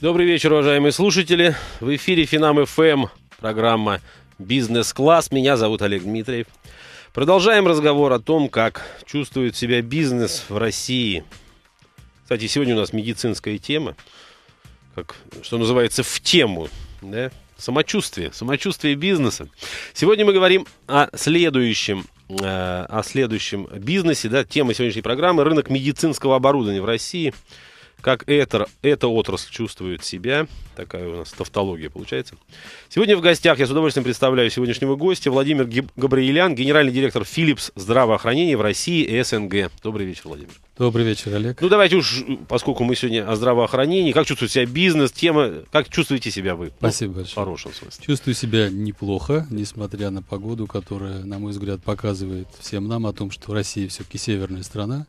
Добрый вечер, уважаемые слушатели. В эфире Финам ФМ, программа «Бизнес-класс». Меня зовут Олег Дмитриев. Продолжаем разговор о том, как чувствует себя бизнес в России. Кстати, сегодня у нас медицинская тема, как, что называется, в тему. Да? Самочувствие, самочувствие бизнеса. Сегодня мы говорим о следующем э, о следующем бизнесе, да, тема сегодняшней программы – рынок медицинского оборудования в России – как это, эта отрасль чувствует себя. Такая у нас тавтология получается. Сегодня в гостях, я с удовольствием представляю сегодняшнего гостя, Владимир Габриелян, генеральный директор Philips здравоохранения в России и СНГ. Добрый вечер, Владимир. Добрый вечер, Олег. Ну, давайте уж, поскольку мы сегодня о здравоохранении, как чувствует себя бизнес, тема, как чувствуете себя вы? Ну, Спасибо ну, большое. В хорошем смысле. Чувствую себя неплохо, несмотря на погоду, которая, на мой взгляд, показывает всем нам о том, что Россия все-таки северная страна.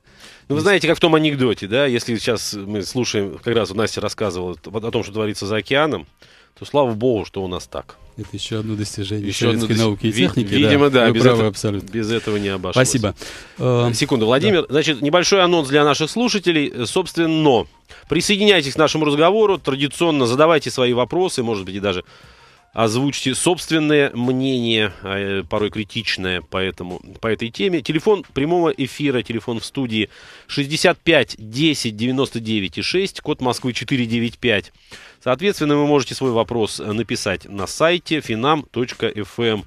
Ну, вы знаете, как в том анекдоте, да, если сейчас мы слушаем, как раз Настя рассказывала о том, что творится за океаном, то слава богу, что у нас так. Это еще одно достижение еще советской одно науки и техники. Видимо, да, да без, правы, этого, абсолютно. без этого не обошлось. Спасибо. Э, Секунду, Владимир. Да. Значит, небольшой анонс для наших слушателей. Э, собственно, присоединяйтесь к нашему разговору. Традиционно задавайте свои вопросы, может быть, и даже озвучьте собственное мнение, а, э, порой критичное по, этому, по этой теме. Телефон прямого эфира, телефон в студии 65 10 99 и 6, код Москвы 495. Соответственно, вы можете свой вопрос э, написать на сайте finam.fm. Эм.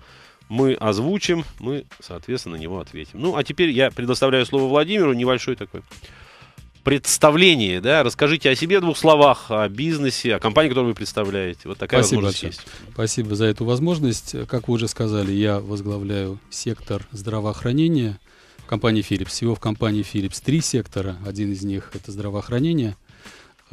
Мы озвучим, мы, соответственно, на него ответим. Ну, а теперь я предоставляю слово Владимиру, небольшой такой представлении. Да? Расскажите о себе в двух словах, о бизнесе, о компании, которую вы представляете. Вот такая Спасибо возможность большое. есть. Спасибо за эту возможность. Как вы уже сказали, я возглавляю сектор здравоохранения компании Philips. Всего в компании Philips три сектора. Один из них – это здравоохранение –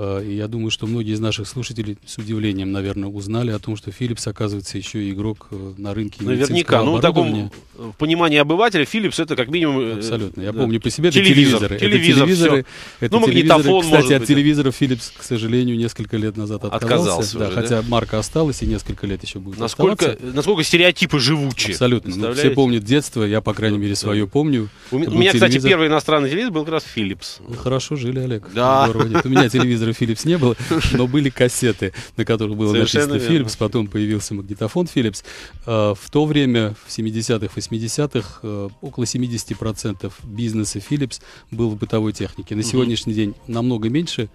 Э, и я думаю, что многие из наших слушателей с удивлением, наверное, узнали о том, что Philips, оказывается, еще и игрок э, на рынке Наверняка. Ну, в таком в понимании обывателя Philips это как минимум... Э, Абсолютно. Я да. помню по себе, это телевизоры. Телевизор, ну, это телевизоры. Все. Это ну, телевизоры. магнитофон, Кстати, может от телевизоров Philips, к сожалению, несколько лет назад отказался. отказался да, уже, да? хотя марка осталась и несколько лет еще будет насколько, оставаться. Насколько стереотипы живучие. Абсолютно. Ну, все помнят детство, я, по крайней мере, свое да. помню. У, у меня, телевизор. кстати, первый иностранный телевизор был как раз Philips. Вы ну, хорошо жили, Олег. Да. У меня телевизор уже Philips не было, но были кассеты, на которых было Совершенно написано верно. потом появился магнитофон Philips. А, в то время, в 70-х, 80-х, э, около 70% бизнеса Philips был в бытовой технике. На сегодняшний день намного меньше,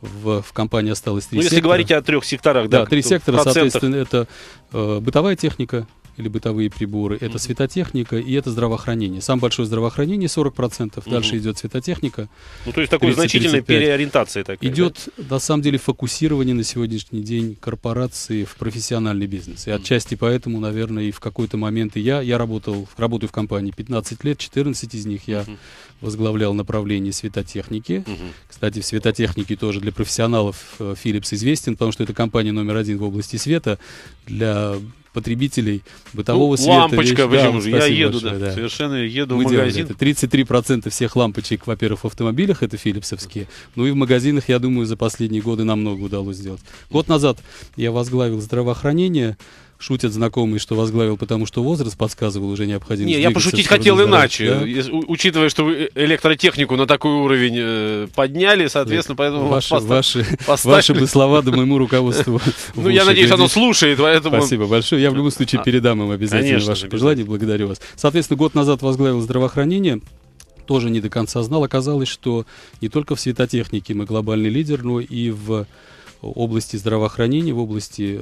в, в компании осталось три ну, сектора. если говорить о трех секторах, да? Да, три сектора, соответственно, это э, бытовая техника, или бытовые приборы, это светотехника и это здравоохранение. Сам большое здравоохранение 40%, угу. дальше идет светотехника. Ну, то есть такой 30, значительная переориентация такая. Идет, да? на самом деле, фокусирование на сегодняшний день корпорации в профессиональный бизнес. И отчасти поэтому, наверное, и в какой-то момент и я, я работал, работаю в компании 15 лет, 14 из них я угу. возглавлял направление светотехники. Угу. Кстати, в светотехнике тоже для профессионалов э, Philips известен, потому что это компания номер один в области света для потребителей бытового ну, света. Лампочка, вещь, причем да, же, ну, я еду, большое, да, да, совершенно еду Мы в магазин. Это 33% всех лампочек, во-первых, в автомобилях, это филипсовские, ну и в магазинах, я думаю, за последние годы нам много удалось сделать. Год назад я возглавил здравоохранение, шутят знакомые, что возглавил, потому что возраст подсказывал уже необходимость. Не, я пошутить хотел иначе, да? учитывая, что вы э, электротехнику на такой уровень э, подняли, соответственно, э, поэтому ваши, вас ваши, поставили. ваши бы слова да моему руководству. Ну, я надеюсь, оно слушает, поэтому. Спасибо большое. Я в любом случае а, передам им обязательно ваши пожелания. Благодарю вас. Соответственно, год назад возглавил здравоохранение тоже не до конца знал. Оказалось, что не только в светотехнике мы глобальный лидер, но и в э, области здравоохранения, в области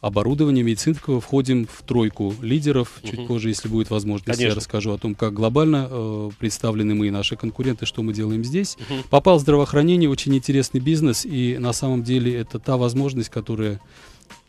оборудования медицинского входим в тройку лидеров. Чуть позже, если будет возможность, Конечно. я расскажу о том, как глобально э, представлены мы и наши конкуренты, что мы делаем здесь. Угу. Попал в здравоохранение, очень интересный бизнес, и на самом деле это та возможность, которая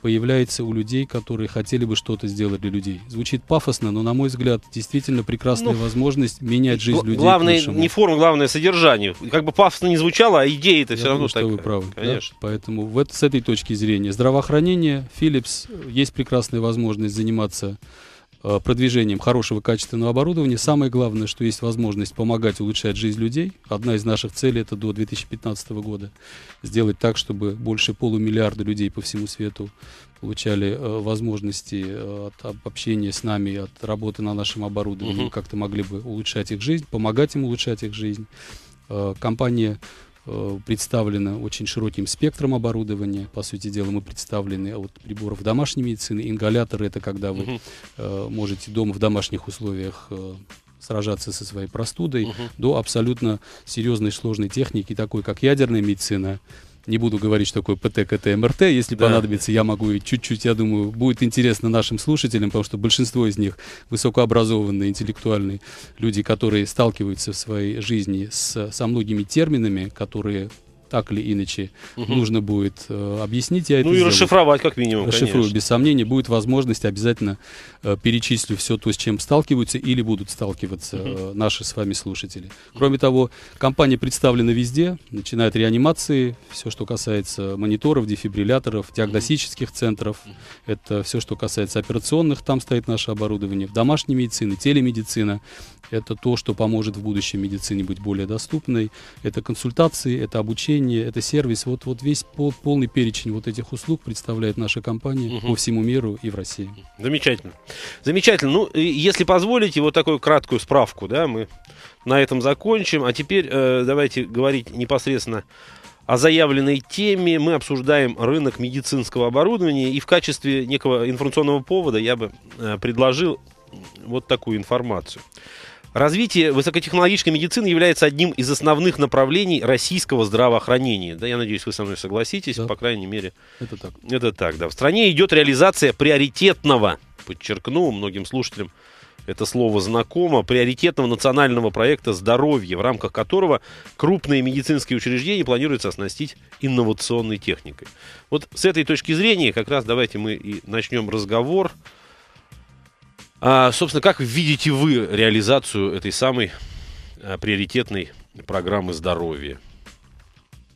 появляется у людей, которые хотели бы что-то сделать для людей. Звучит пафосно, но, на мой взгляд, действительно прекрасная ну, возможность менять жизнь людей. Главное не форма, главное содержание. Как бы пафосно не звучало, а идея это все равно думаю, что вы правы. Конечно. Да? Поэтому вот с этой точки зрения здравоохранение, Philips, есть прекрасная возможность заниматься Э, продвижением хорошего качественного оборудования. Самое главное, что есть возможность помогать улучшать жизнь людей. Одна из наших целей это до 2015 года сделать так, чтобы больше полумиллиарда людей по всему свету получали э, возможности э, от общения с нами, от работы на нашем оборудовании, угу. как-то могли бы улучшать их жизнь, помогать им улучшать их жизнь. Э, компания Э, представлена очень широким спектром оборудования. По сути дела, мы представлены от приборов домашней медицины. Ингаляторы — это когда вы э, можете дома в домашних условиях э, сражаться со своей простудой, угу. до абсолютно серьезной сложной техники, такой как ядерная медицина, не буду говорить, что такое ПТ, КТ, МРТ. Если да. понадобится, я могу и чуть-чуть, я думаю, будет интересно нашим слушателям, потому что большинство из них высокообразованные, интеллектуальные люди, которые сталкиваются в своей жизни с, со многими терминами, которые так или иначе угу. нужно будет э, объяснить. Я ну это и сделаю. расшифровать как минимум. Расшифрую, конечно. без сомнения. Будет возможность, обязательно э, перечислю все то, с чем сталкиваются или будут сталкиваться угу. э, наши с вами слушатели. Кроме того, компания представлена везде, начиная от реанимации, все, что касается мониторов, дефибрилляторов, диагностических угу. центров. Это все, что касается операционных, там стоит наше оборудование. в Домашней медицине, телемедицина. Это то, что поможет в будущем медицине быть более доступной. Это консультации, это обучение приложение, это сервис. Вот, вот весь пол, полный перечень вот этих услуг представляет наша компания угу. по всему миру и в России. Замечательно. Замечательно. Ну, если позволите, вот такую краткую справку, да, мы на этом закончим. А теперь э, давайте говорить непосредственно о заявленной теме. Мы обсуждаем рынок медицинского оборудования. И в качестве некого информационного повода я бы э, предложил вот такую информацию. Развитие высокотехнологичной медицины является одним из основных направлений российского здравоохранения. Да, я надеюсь, вы со мной согласитесь, да. по крайней мере. Это так. Это так, да. В стране идет реализация приоритетного, подчеркну многим слушателям, это слово знакомо, приоритетного национального проекта «Здоровье», в рамках которого крупные медицинские учреждения планируется оснастить инновационной техникой. Вот с этой точки зрения как раз давайте мы и начнем разговор а, собственно, как видите вы реализацию этой самой а, приоритетной программы здоровья?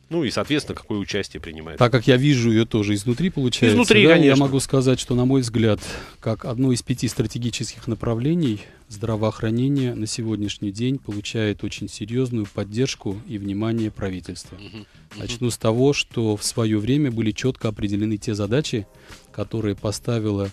Ну и, соответственно, какое участие принимает. Так как я вижу ее тоже изнутри, получается, изнутри, да, конечно. я могу сказать, что, на мой взгляд, как одно из пяти стратегических направлений здравоохранения на сегодняшний день получает очень серьезную поддержку и внимание правительства. Начну с того, что в свое время были четко определены те задачи, которые поставила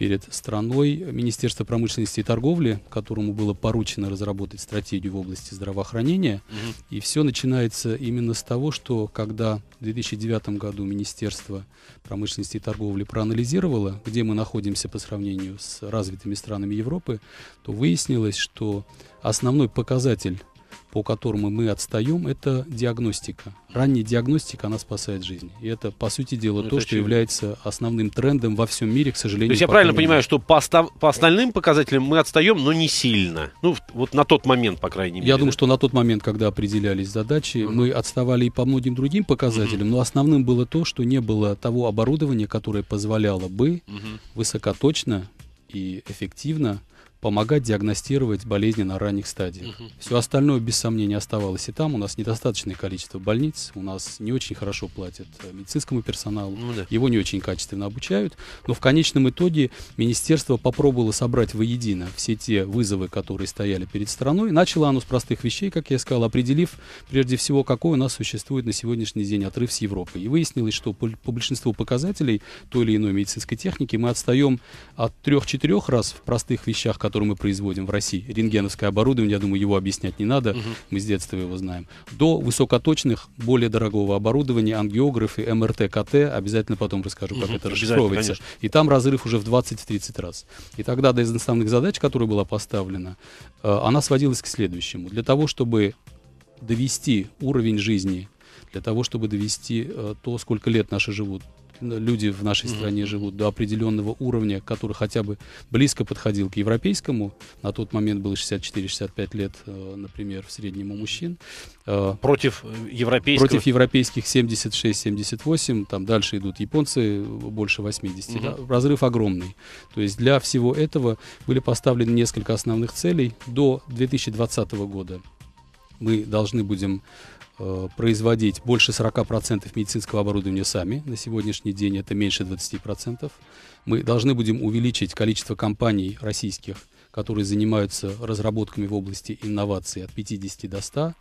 перед страной Министерство промышленности и торговли, которому было поручено разработать стратегию в области здравоохранения. Угу. И все начинается именно с того, что когда в 2009 году Министерство промышленности и торговли проанализировало, где мы находимся по сравнению с развитыми странами Европы, то выяснилось, что основной показатель по которому мы отстаем, это диагностика. Ранняя диагностика, она спасает жизнь. И это, по сути дела, ну, то, что является основным трендом во всем мире, к сожалению. То есть я правильно времени. понимаю, что по, остав... по остальным показателям мы отстаем, но не сильно. Ну, вот на тот момент, по крайней мере. Я думаю, что на тот момент, когда определялись задачи, mm-hmm. мы отставали и по многим другим показателям, mm-hmm. но основным было то, что не было того оборудования, которое позволяло бы mm-hmm. высокоточно и эффективно помогать диагностировать болезни на ранних стадиях. Угу. Все остальное, без сомнения, оставалось и там. У нас недостаточное количество больниц, у нас не очень хорошо платят э, медицинскому персоналу, ну, да. его не очень качественно обучают. Но в конечном итоге министерство попробовало собрать воедино все те вызовы, которые стояли перед страной. Начало оно с простых вещей, как я сказал, определив прежде всего, какой у нас существует на сегодняшний день отрыв с Европой. И выяснилось, что по, по большинству показателей той или иной медицинской техники мы отстаем от 3-4 раз в простых вещах, которые которую мы производим в России, рентгеновское оборудование, я думаю, его объяснять не надо, угу. мы с детства его знаем, до высокоточных, более дорогого оборудования, ангиографы, МРТ, КТ, обязательно потом расскажу, угу. как это расшифровывается. И там разрыв уже в 20-30 раз. И тогда одна из основных задач, которая была поставлена, э, она сводилась к следующему. Для того, чтобы довести уровень жизни для того, чтобы довести э, то, сколько лет наши живут люди в нашей mm-hmm. стране живут до определенного уровня, который хотя бы близко подходил к европейскому. На тот момент было 64-65 лет, э, например, в среднем у мужчин. Э, э, против европейских? Против европейских 76-78, там дальше идут японцы больше 80. Mm-hmm. Да? Разрыв огромный. То есть для всего этого были поставлены несколько основных целей до 2020 года мы должны будем Э, производить больше 40% медицинского оборудования сами. На сегодняшний день это меньше 20%. Мы должны будем увеличить количество компаний российских, которые занимаются разработками в области инноваций от 50 до 100 угу.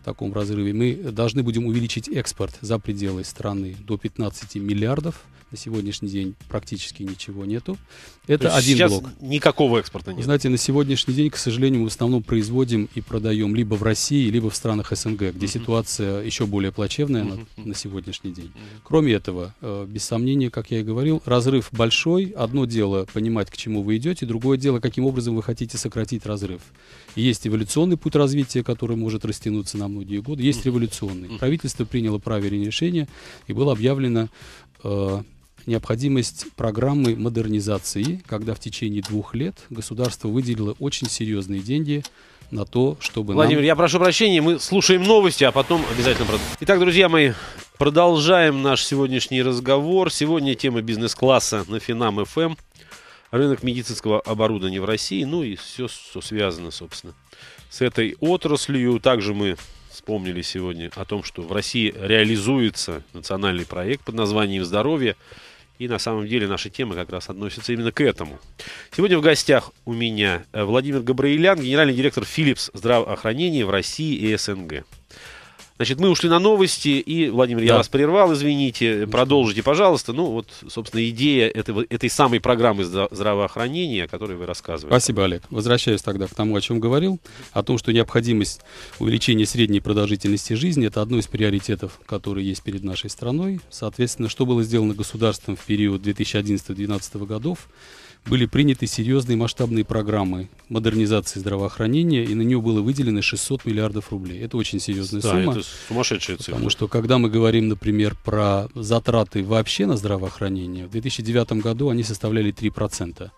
в таком разрыве, мы должны будем увеличить экспорт за пределы страны до 15 миллиардов. На сегодняшний день практически ничего нету. Это То один сейчас блок. Никакого экспорта нет. Знаете, на сегодняшний день, к сожалению, мы в основном производим и продаем либо в России, либо в странах СНГ, где угу. ситуация еще более плачевная угу. на, на сегодняшний день. Угу. Кроме этого, э, без сомнения, как я и говорил, разрыв большой. Одно дело понимать, к чему вы идете, другое дело, каким образом образом вы хотите сократить разрыв. Есть эволюционный путь развития, который может растянуться на многие годы, есть революционный. Правительство приняло правильное решение, и было объявлено э, необходимость программы модернизации, когда в течение двух лет государство выделило очень серьезные деньги на то, чтобы... Владимир, нам... я прошу прощения, мы слушаем новости, а потом обязательно продолжим. Итак, друзья мои, продолжаем наш сегодняшний разговор. Сегодня тема бизнес-класса на Финам-ФМ рынок медицинского оборудования в России, ну и все, что связано, собственно, с этой отраслью. Также мы вспомнили сегодня о том, что в России реализуется национальный проект под названием «Здоровье». И на самом деле наша тема как раз относится именно к этому. Сегодня в гостях у меня э, Владимир Габраилян, генеральный директор Philips здравоохранения в России и СНГ. Значит, мы ушли на новости, и, Владимир, да. я вас прервал, извините, продолжите, пожалуйста. Ну, вот, собственно, идея этого, этой самой программы здравоохранения, о которой вы рассказывали. Спасибо, Олег. Возвращаюсь тогда к тому, о чем говорил, о том, что необходимость увеличения средней продолжительности жизни – это одно из приоритетов, которые есть перед нашей страной. Соответственно, что было сделано государством в период 2011-2012 годов, были приняты серьезные масштабные программы модернизации здравоохранения, и на нее было выделено 600 миллиардов рублей. Это очень серьезная да, сумма. это сумасшедшая цифра. Потому что, когда мы говорим, например, про затраты вообще на здравоохранение, в 2009 году они составляли 3%.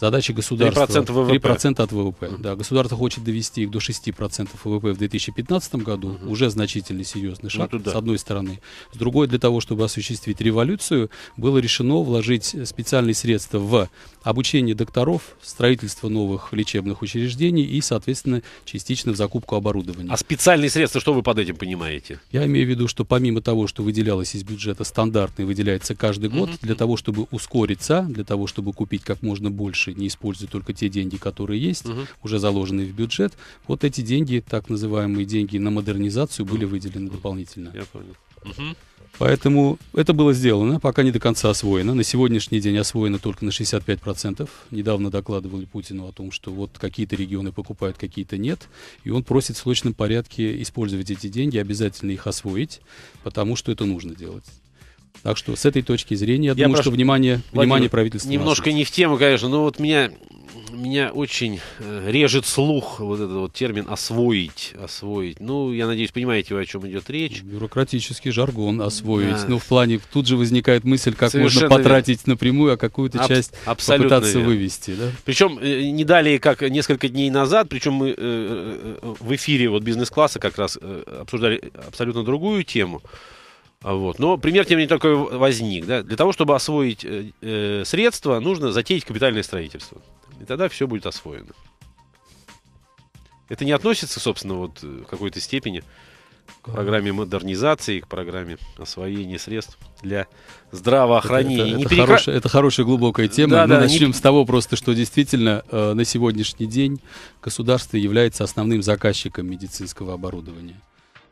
Задача государства... 3% ВВП. 3% от ВВП. Mm-hmm. Да, государство хочет довести их до 6% ВВП в 2015 году. Mm-hmm. Уже значительный серьезный ну шаг, с одной стороны. С другой, для того, чтобы осуществить революцию, было решено вложить специальные средства в обучение докторов, строительство новых лечебных учреждений и, соответственно, частично в закупку оборудования. А специальные средства, что вы под этим понимаете? Я имею в виду, что помимо того, что выделялось из бюджета стандартный, выделяется каждый год mm-hmm. для того, чтобы ускориться, для того, чтобы купить как можно больше, не используя только те деньги, которые есть, mm-hmm. уже заложенные в бюджет. Вот эти деньги, так называемые деньги на модернизацию, были выделены дополнительно. Я понял. Угу. Поэтому это было сделано, пока не до конца освоено. На сегодняшний день освоено только на 65%. Недавно докладывали Путину о том, что вот какие-то регионы покупают, какие-то нет. И он просит в срочном порядке использовать эти деньги, обязательно их освоить, потому что это нужно делать. Так что с этой точки зрения, я, я думаю, прошу, что внимание, Владимир, внимание правительства. Немножко не в тему, конечно, но вот меня меня очень э, режет слух вот этот вот термин «освоить». «Освоить». Ну, я надеюсь, понимаете, вы, о чем идет речь. Бюрократический жаргон «освоить». Да. Ну, в плане, тут же возникает мысль, как Совершенно можно потратить верно. напрямую, а какую-то Аб- часть попытаться верно. вывести. Да? Причем э, не далее, как несколько дней назад, причем мы э, в эфире вот бизнес-класса как раз обсуждали абсолютно другую тему. Вот. Но пример, тем не такой возник. Да? Для того, чтобы освоить э, средства, нужно затеять капитальное строительство. И тогда все будет освоено. Это не относится, собственно, вот э, в какой-то степени к программе модернизации, к программе освоения средств для здравоохранения. Это, это, это, перекра... хорошая, это хорошая глубокая тема. Да, Мы да, начнем не... с того просто, что действительно э, на сегодняшний день государство является основным заказчиком медицинского оборудования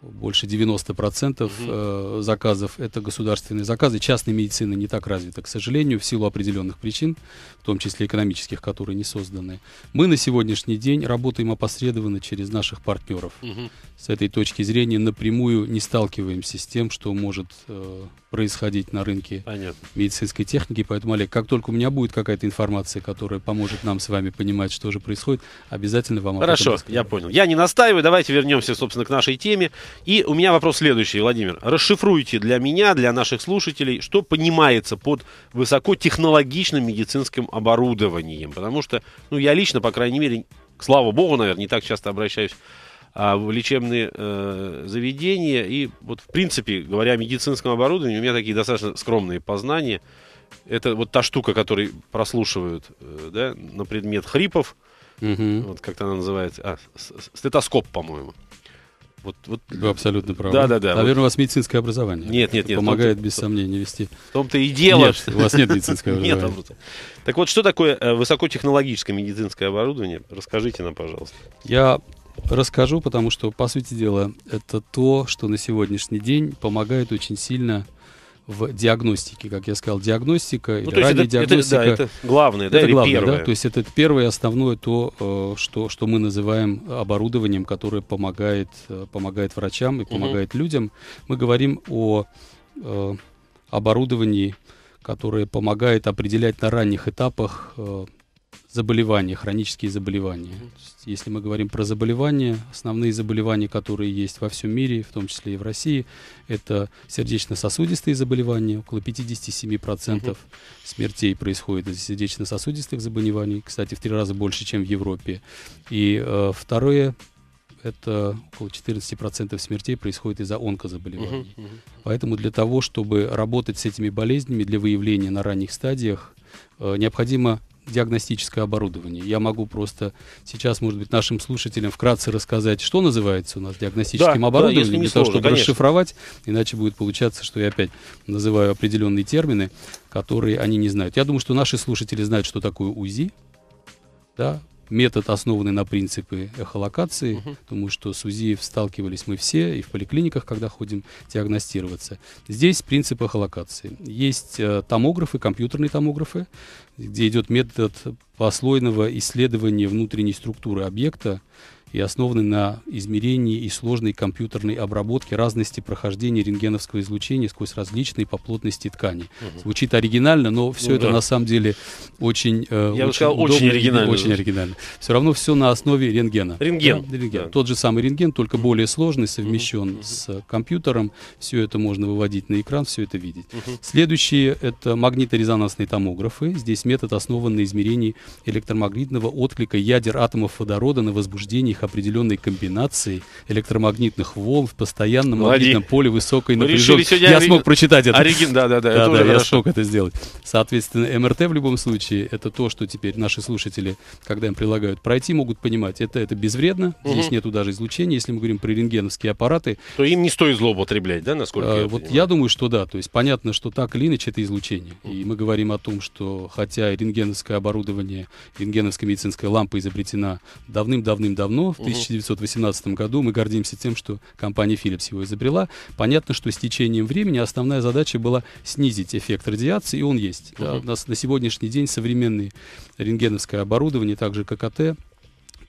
больше 90% угу. э, заказов это государственные заказы. Частная медицина не так развита, к сожалению, в силу определенных причин, в том числе экономических, которые не созданы. Мы на сегодняшний день работаем опосредованно через наших партнеров. Угу. С этой точки зрения напрямую не сталкиваемся с тем, что может э, происходить на рынке Понятно. медицинской техники. Поэтому, Олег, как только у меня будет какая-то информация, которая поможет нам с вами понимать, что же происходит, обязательно вам Хорошо, я понял. Я не настаиваю. Давайте вернемся, собственно, к нашей теме. И у меня вопрос следующий, Владимир. Расшифруйте для меня, для наших слушателей, что понимается под высокотехнологичным медицинским оборудованием. Потому что, ну, я лично, по крайней мере, слава богу, наверное, не так часто обращаюсь а, в лечебные э, заведения. И вот, в принципе, говоря о медицинском оборудовании, у меня такие достаточно скромные познания. Это вот та штука, которую прослушивают э, да, на предмет хрипов. Угу. Вот как-то она называется. А, стетоскоп, по-моему. Вот, вот... Вы абсолютно правы. Да, да, да. Наверное, вот... у вас медицинское образование. Нет, нет, нет. Помогает том без сомнения вести. В том-то и дело. Нет, у вас нет медицинского образования. Нет, так вот, что такое э, высокотехнологическое медицинское оборудование? Расскажите нам, пожалуйста. Я Расскажу, потому что, по сути дела, это то, что на сегодняшний день помогает очень сильно в диагностике, как я сказал, диагностика ну, или ранняя это, диагностика. Это, да, это главное, да, это главное, первое. да, то есть это первое и основное то, э, что, что мы называем оборудованием, которое помогает, э, помогает врачам и помогает угу. людям. Мы говорим о э, оборудовании, которое помогает определять на ранних этапах заболевания, хронические заболевания. Если мы говорим про заболевания, основные заболевания, которые есть во всем мире, в том числе и в России, это сердечно-сосудистые заболевания. Около 57% угу. смертей происходит из сердечно-сосудистых заболеваний. Кстати, в три раза больше, чем в Европе. И э, второе это около 14% смертей происходит из-за онкозаболеваний. Uh-huh, uh-huh. Поэтому для того, чтобы работать с этими болезнями, для выявления на ранних стадиях, э, необходимо диагностическое оборудование. Я могу просто сейчас, может быть, нашим слушателям вкратце рассказать, что называется у нас диагностическим да, оборудованием, да, не для того, чтобы конечно. расшифровать, иначе будет получаться, что я опять называю определенные термины, которые они не знают. Я думаю, что наши слушатели знают, что такое УЗИ, да, метод, основанный на принципе эхолокации. Угу. Uh -huh. Думаю, что с УЗИ сталкивались мы все, и в поликлиниках, когда ходим диагностироваться. Здесь принцип эхолокации. Есть э, томографы, компьютерные томографы, где идет метод послойного исследования внутренней структуры объекта, и основаны на измерении и сложной компьютерной обработке разности прохождения рентгеновского излучения сквозь различные по плотности ткани. Угу. Звучит оригинально, но все ну, это да. на самом деле очень, э, Я очень, сказал, удобно, очень оригинально. Очень оригинально. Все равно все на основе рентгена. Рентген. Да, рентген. Да. Тот же самый рентген, только угу. более сложный, совмещен угу. с компьютером. Все это можно выводить на экран, все это видеть. Угу. Следующие это магниторезонансные томографы. Здесь метод основан на измерении электромагнитного отклика ядер атомов водорода на возбуждении их определенной комбинацией электромагнитных волн в постоянном Лади. магнитном поле высокой напряженности. Я ори... смог прочитать это. Оригин... Да, да, да. да, да я смог это сделать. Соответственно, МРТ в любом случае это то, что теперь наши слушатели, когда им предлагают пройти, могут понимать, это, это безвредно, угу. здесь нету даже излучения. Если мы говорим про рентгеновские аппараты... То им не стоит злоупотреблять, да, насколько а, я Вот понимаю? я думаю, что да. То есть понятно, что так или иначе это излучение. И мы говорим о том, что хотя рентгеновское оборудование, рентгеновская медицинская лампа изобретена давным-давным-давно, в 1918 году. Мы гордимся тем, что компания Philips его изобрела. Понятно, что с течением времени основная задача была снизить эффект радиации, и он есть. Да, у нас на сегодняшний день современное рентгеновское оборудование, так же как АТ,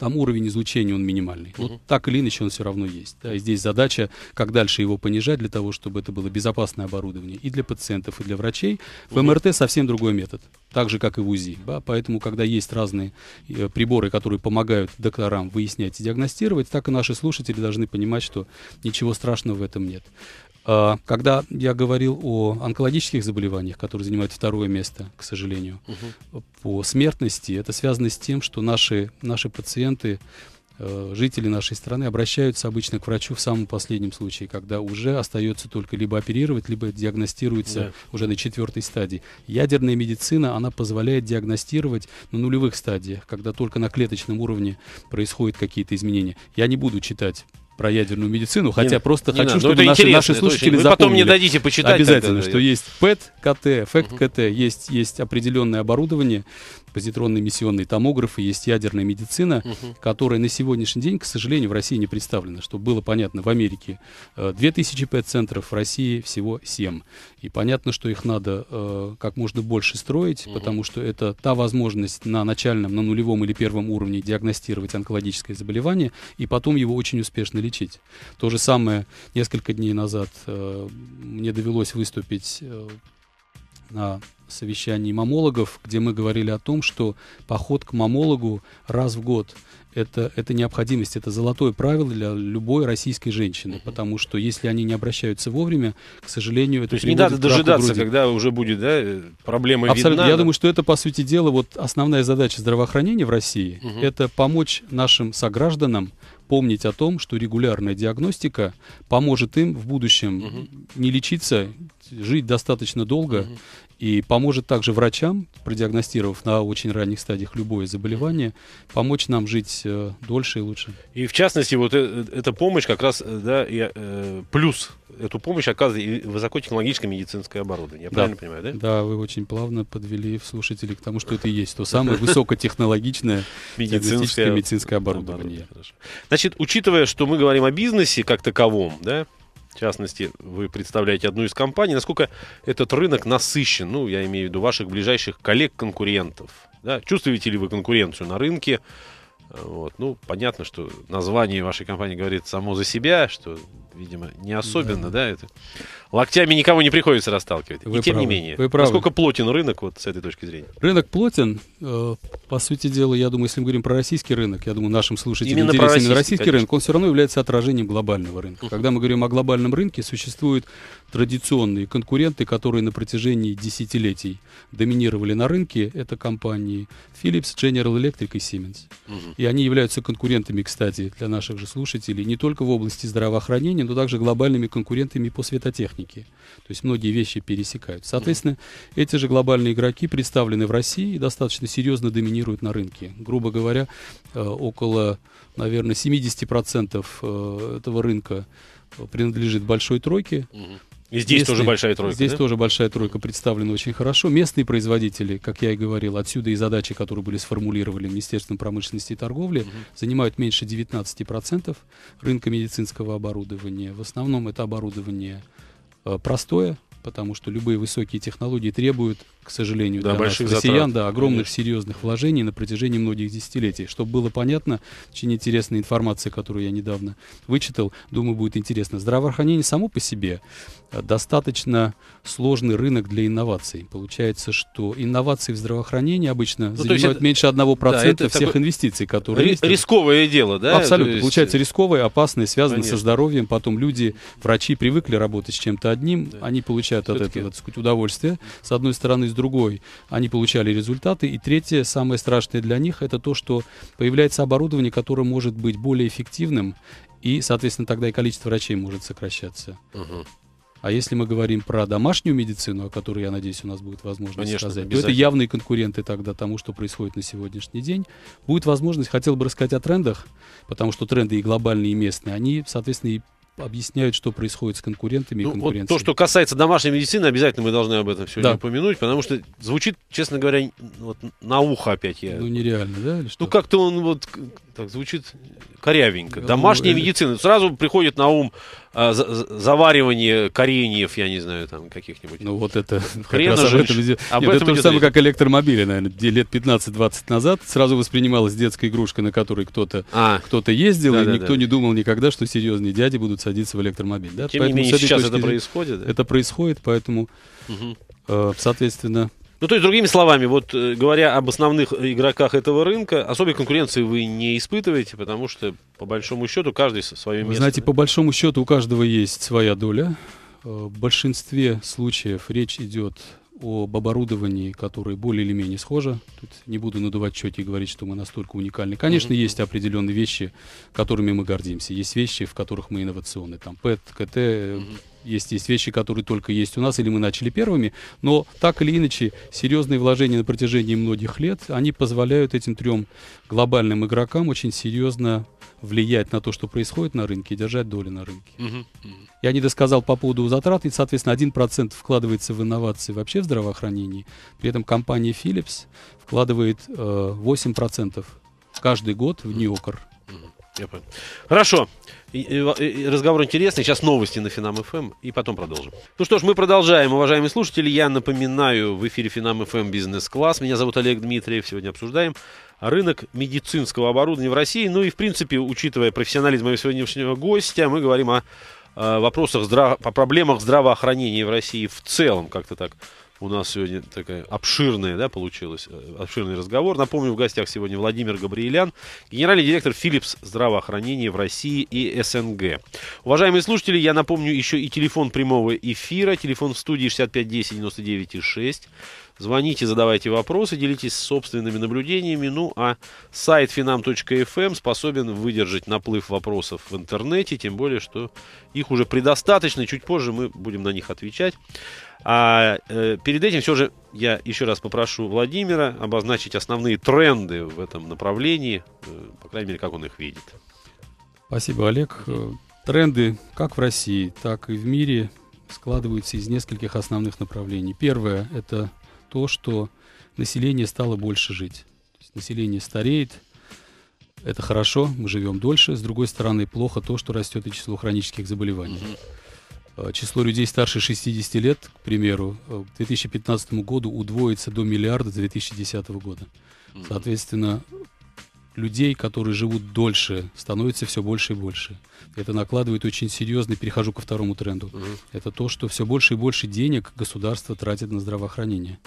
там уровень излучения он минимальный. Угу. Вот так или иначе он все равно есть. Да, и здесь задача, как дальше его понижать для того, чтобы это было безопасное оборудование и для пациентов, и для врачей. В МРТ совсем другой метод, так же, как и в УЗИ. Да? Поэтому, когда есть разные э, приборы, которые помогают докторам выяснять и диагностировать, так и наши слушатели должны понимать, что ничего страшного в этом нет. А, когда я говорил о онкологических заболеваниях, которые занимают второе место, к сожалению, угу. по смертности, это связано с тем, что наши, наши пациенты, э, жители нашей страны обращаются обычно к врачу в самом последнем случае, когда уже остается только либо оперировать, либо диагностируется да. уже на четвертой стадии. Ядерная медицина, она позволяет диагностировать на нулевых стадиях, когда только на клеточном уровне происходят какие-то изменения. Я не буду читать про ядерную медицину, хотя не, просто не хочу, надо. чтобы ну, наши, наши слушатели очень. Вы потом мне дадите почитать. Обязательно, тогда, что я. есть ПЭТ, КТ, эффект угу. КТ, есть, есть определенное оборудование, позитронный миссионный томографы, есть ядерная медицина, угу. которая на сегодняшний день, к сожалению, в России не представлена. Чтобы было понятно, в Америке 2000 э, ПЭТ-центров, в России всего 7. И понятно, что их надо э, как можно больше строить, угу. потому что это та возможность на начальном, на нулевом или первом уровне диагностировать онкологическое заболевание и потом его очень успешно лечить. То же самое несколько дней назад э, мне довелось выступить э, на совещании мамологов, где мы говорили о том, что поход к мамологу раз в год это, это необходимость, это золотое правило для любой российской женщины, угу. потому что если они не обращаются вовремя, к сожалению, это То есть не надо дожидаться, когда уже будет да, э, проблема Абсолютно. Видна, Я да? думаю, что это, по сути дела, вот основная задача здравоохранения в России угу. это помочь нашим согражданам помнить о том, что регулярная диагностика поможет им в будущем угу. не лечиться, жить достаточно долго угу и поможет также врачам, продиагностировав на очень ранних стадиях любое заболевание, помочь нам жить э, дольше и лучше. И в частности, вот э, э эта помощь как раз, э, да, и, э, плюс эту помощь оказывает и высокотехнологическое медицинское оборудование. Я да. правильно понимаю, да? Да, вы очень плавно подвели слушателей к тому, что это и есть то самое высокотехнологичное медицинское, медицинское оборудование Значит, учитывая, что мы говорим о бизнесе как таковом, да, в частности, вы представляете одну из компаний. Насколько этот рынок насыщен? Ну, я имею в виду ваших ближайших коллег-конкурентов. Да? Чувствуете ли вы конкуренцию на рынке? Э, вот. Ну, понятно, что название вашей компании говорит само за себя, что видимо, не особенно, да, да это. Локтями никого не приходится расталкивать. Вы и тем правы. не менее. Вы правы. Насколько плотен рынок вот с этой точки зрения? Рынок плотен. Э, по сути дела, я думаю, если мы говорим про российский рынок, я думаю, нашим слушателям именно интересен российский, российский рынок, он все равно является отражением глобального рынка. Когда мы говорим о глобальном рынке, существуют традиционные конкуренты, которые на протяжении десятилетий доминировали на рынке. Это компании Philips, General Electric и Siemens. uh И они являются конкурентами, кстати, для наших же слушателей не только в области здравоохранения, Германии, но также глобальными конкурентами по светотехнике. То есть многие вещи пересекают. Соответственно, эти же глобальные игроки представлены в России и достаточно серьезно доминируют на рынке. Грубо говоря, э, около, наверное, 70% э, этого рынка э, принадлежит большой тройке. Mm-hmm и здесь Местные, тоже большая тройка. Здесь да? тоже большая тройка представлена очень хорошо. Местные производители, как я и говорил, отсюда и задачи, которые были сформулированы Министерством промышленности и торговли, угу. занимают меньше 19% рынка медицинского оборудования. В основном это оборудование э, простое, потому что любые высокие технологии требуют к сожалению, да, для больших нас, россиян, затрат, да, огромных конечно. серьезных вложений на протяжении многих десятилетий. Чтобы было понятно, очень интересная информация, которую я недавно вычитал, думаю, будет интересно. Здравоохранение само по себе э, достаточно сложный рынок для инноваций. Получается, что инновации в здравоохранении обычно ну, занимают это, меньше 1% да, это всех инвестиций, которые Ри- есть. Рисковое дело, да? Абсолютно. Есть... Получается, рисковое, опасное, связанное со здоровьем. Потом люди, врачи привыкли работать с чем-то одним, да. они получают Все-таки... от этого, так сказать, удовольствие, с одной стороны с другой. Они получали результаты. И третье, самое страшное для них, это то, что появляется оборудование, которое может быть более эффективным, и, соответственно, тогда и количество врачей может сокращаться. Угу. А если мы говорим про домашнюю медицину, о которой, я надеюсь, у нас будет возможность Конечно, сказать, то это явные конкуренты тогда тому, что происходит на сегодняшний день. Будет возможность, хотел бы рассказать о трендах, потому что тренды и глобальные, и местные, они, соответственно, и объясняют, что происходит с конкурентами ну, и конкуренцией. Вот то, что касается домашней медицины, обязательно мы должны об этом сегодня да. упомянуть, потому что звучит, честно говоря, вот на ухо опять я. Ну нереально, да? Или ну, что? Ну как-то он вот так звучит корявенько. Ну, Домашняя ну, медицина. Сразу приходит на ум а, заваривание кореньев, я не знаю, там каких-нибудь. Ну вот это Хрена как раз об этом, об этом это то же самое, как электромобили, наверное, где лет 15-20 назад сразу воспринималась детская игрушка, на которой кто-то а. кто ездил, да, и да, никто да. не думал никогда, что серьезные дяди будут садиться в электромобиль. Да? Тем поэтому не менее, сейчас это происходит. Да? Это происходит, поэтому, угу. э, соответственно, ну, то есть, другими словами, вот э, говоря об основных игроках этого рынка, особой конкуренции вы не испытываете, потому что, по большому счету, каждый со своим Вы знаете, да? по большому счету, у каждого есть своя доля. Э, в большинстве случаев речь идет об оборудовании, которое более или менее схоже. Тут не буду надувать щеки и говорить, что мы настолько уникальны. Конечно, mm-hmm. есть определенные вещи, которыми мы гордимся. Есть вещи, в которых мы инновационны. Там ПЭТ, КТ, mm-hmm есть, есть вещи, которые только есть у нас, или мы начали первыми, но так или иначе серьезные вложения на протяжении многих лет, они позволяют этим трем глобальным игрокам очень серьезно влиять на то, что происходит на рынке, и держать доли на рынке. Угу. Я не досказал по поводу затрат, и, соответственно, 1% вкладывается в инновации вообще в здравоохранении, при этом компания Philips вкладывает э, 8% каждый год в НИОКР. Я понял. Хорошо. разговор интересный. Сейчас новости на Финам ФМ эм, и потом продолжим. Ну что ж, мы продолжаем, уважаемые слушатели. Я напоминаю, в эфире Финам ФМ эм бизнес-класс. Меня зовут Олег Дмитриев. Сегодня обсуждаем рынок медицинского оборудования в России. Ну и, в принципе, учитывая профессионализм моего сегодняшнего гостя, мы говорим о, о вопросах здраво- о проблемах здравоохранения в России в целом, как-то так у нас сегодня такая обширная, да, получилась, э, обширный разговор. Напомню, в гостях сегодня Владимир Габриэлян, генеральный директор Philips здравоохранения в России и СНГ. Уважаемые слушатели, я напомню еще и телефон прямого эфира, телефон в студии 6510 99 6. Звоните, задавайте вопросы, делитесь собственными наблюдениями. Ну а сайт finam.fm эм способен выдержать наплыв вопросов в интернете, тем более, что их уже предостаточно. Чуть позже мы будем на них отвечать. А э, перед этим все же я еще раз попрошу Владимира обозначить основные тренды в этом направлении, э, по крайней мере, как он их видит. Спасибо, Олег. Э, тренды как в России, так и в мире складываются из нескольких основных направлений. Первое – это то, что население стало больше жить. население стареет, это хорошо, мы живем дольше. С другой стороны, плохо то, что растет и число хронических заболеваний. Mm-hmm. Э, число людей старше 60 лет, к примеру, э, к 2015 году удвоится до миллиарда 2010 года. Соответственно, людей, которые живут дольше, становится все больше и больше. Это накладывает очень серьезный перехожу ко второму тренду, это то, что все больше и больше денег государство тратит на здравоохранение.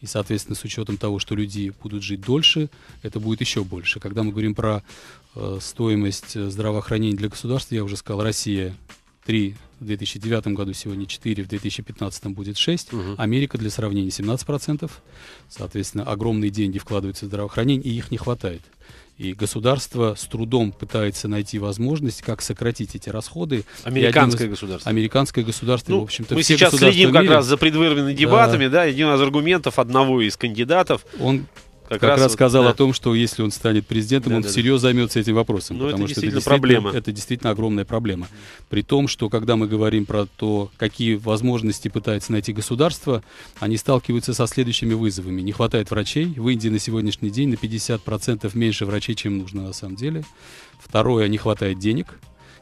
И, соответственно, с учетом того, что люди будут жить дольше, это будет еще больше. Когда мы говорим про э, стоимость э, здравоохранения для государства, я уже сказал, Россия 3 в 2009 году, сегодня 4, в 2015 будет 6. Угу. Америка для сравнения 17%. Соответственно, огромные деньги вкладываются в здравоохранение, и их не хватает. И государство с трудом пытается найти возможность, как сократить эти расходы. Американское из... государство. Американское государство, ну, в общем-то, Мы сейчас следим как раз за предвыборными дебатами, да. да, один из аргументов одного из кандидатов. Он как, как раз, раз вот, сказал да. о том, что если он станет президентом, да, он да, всерьез да. займется этим вопросом. Но ну, потому это что действительно это действительно проблема. Это действительно огромная проблема. При том, что когда мы говорим про то, какие возможности пытается найти государство, они сталкиваются со следующими вызовами. Не хватает врачей. В Индии на сегодняшний день на 50% меньше врачей, чем нужно на самом деле. Второе, не хватает денег.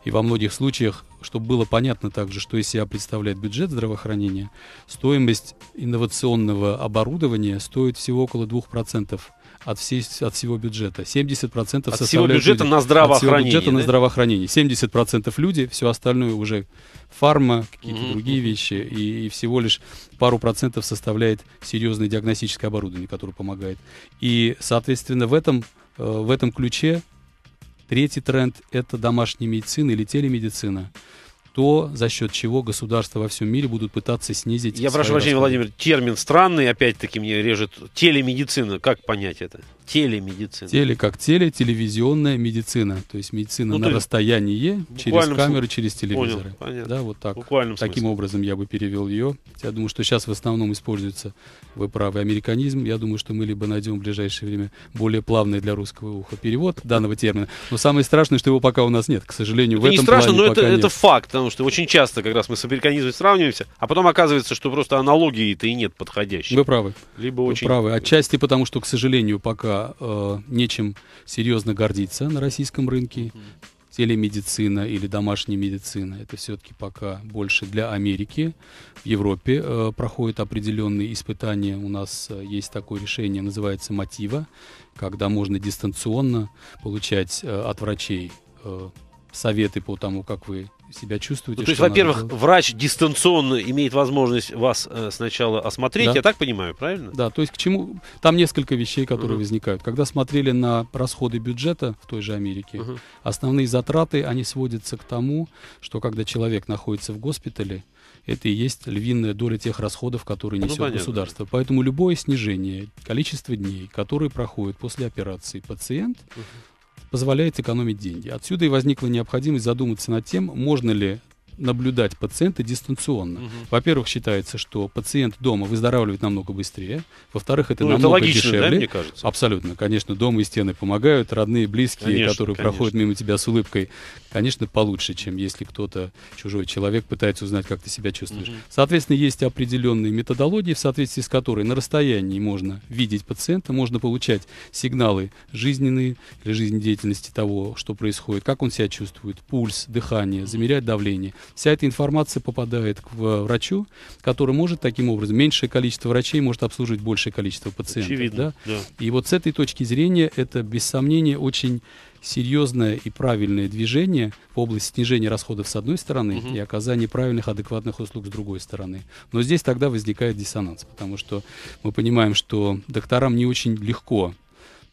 И во многих случаях, чтобы было понятно также, что из себя представляет бюджет здравоохранения, стоимость инновационного оборудования стоит всего около 2% от, всей, от всего бюджета. 70% от всего бюджета люди. на здравоохранение. От всего бюджета да? на здравоохранение. 70% люди, все остальное уже фарма, какие-то mm-hmm. другие вещи. И, и всего лишь пару процентов составляет серьезное диагностическое оборудование, которое помогает. И, соответственно, в этом, э, в этом ключе Третий тренд – это домашняя медицина или телемедицина то, за счет чего государства во всем мире будут пытаться снизить... Я прошу прощения, расходы. Владимир, термин странный, опять-таки мне режет. Телемедицина, как понять это? Телемедицина. Теле как теле, телевизионная медицина. То есть медицина ну, на расстоянии через камеры, смысле. через телевизоры. Понял, понятно. Да, вот так. Буквальном Таким смысле. образом я бы перевел ее. Я думаю, что сейчас в основном используется, вы правы, американизм. Я думаю, что мы либо найдем в ближайшее время более плавный для русского уха перевод данного термина. Но самое страшное, что его пока у нас нет, к сожалению. Это в этом не страшно, плане но это, это факт, потому что очень часто как раз мы с американизмом сравниваемся, а потом оказывается, что просто аналогии-то и нет подходящей. Вы правы. Либо Вы очень... правы. Отчасти потому, что, к сожалению, пока э, нечем серьезно гордиться на российском рынке. Mm. Телемедицина или домашняя медицина – это все-таки пока больше для Америки. В Европе э, проходят определенные испытания. У нас э, есть такое решение, называется «Мотива», когда можно дистанционно получать э, от врачей э, советы по тому, как вы себя чувствуете? Ну, то есть, во-первых, врач дистанционно имеет возможность вас э, сначала осмотреть, да. я так понимаю, правильно? Да, то есть к чему... Там несколько вещей, которые угу. возникают. Когда смотрели на расходы бюджета в той же Америке, угу. основные затраты, они сводятся к тому, что когда человек находится в госпитале, это и есть львиная доля тех расходов, которые ну, несет ну, государство. Поэтому любое снижение количества дней, которые проходит после операции пациент, угу позволяет экономить деньги. Отсюда и возникла необходимость задуматься над тем, можно ли наблюдать пациента дистанционно. Угу. Во-первых, считается, что пациент дома выздоравливает намного быстрее. Во-вторых, это ну, намного это логично, дешевле. Да, мне кажется. Абсолютно. Конечно, дома и стены помогают, родные, близкие, конечно, которые конечно. проходят мимо тебя с улыбкой, конечно, получше, чем если кто-то, чужой человек, пытается узнать, как ты себя чувствуешь. Угу. Соответственно, есть определенные методологии, в соответствии с которой на расстоянии можно видеть пациента, можно получать сигналы жизненные или жизнедеятельности того, что происходит, как он себя чувствует, пульс, дыхание, замерять давление. Вся эта информация попадает к э, врачу, который может таким образом, меньшее количество врачей может обслуживать большее количество пациентов. Очевидно, да? Да. И вот с этой точки зрения это, без сомнения, очень серьезное и правильное движение в области снижения расходов с одной стороны угу. и оказания правильных, адекватных услуг с другой стороны. Но здесь тогда возникает диссонанс, потому что мы понимаем, что докторам не очень легко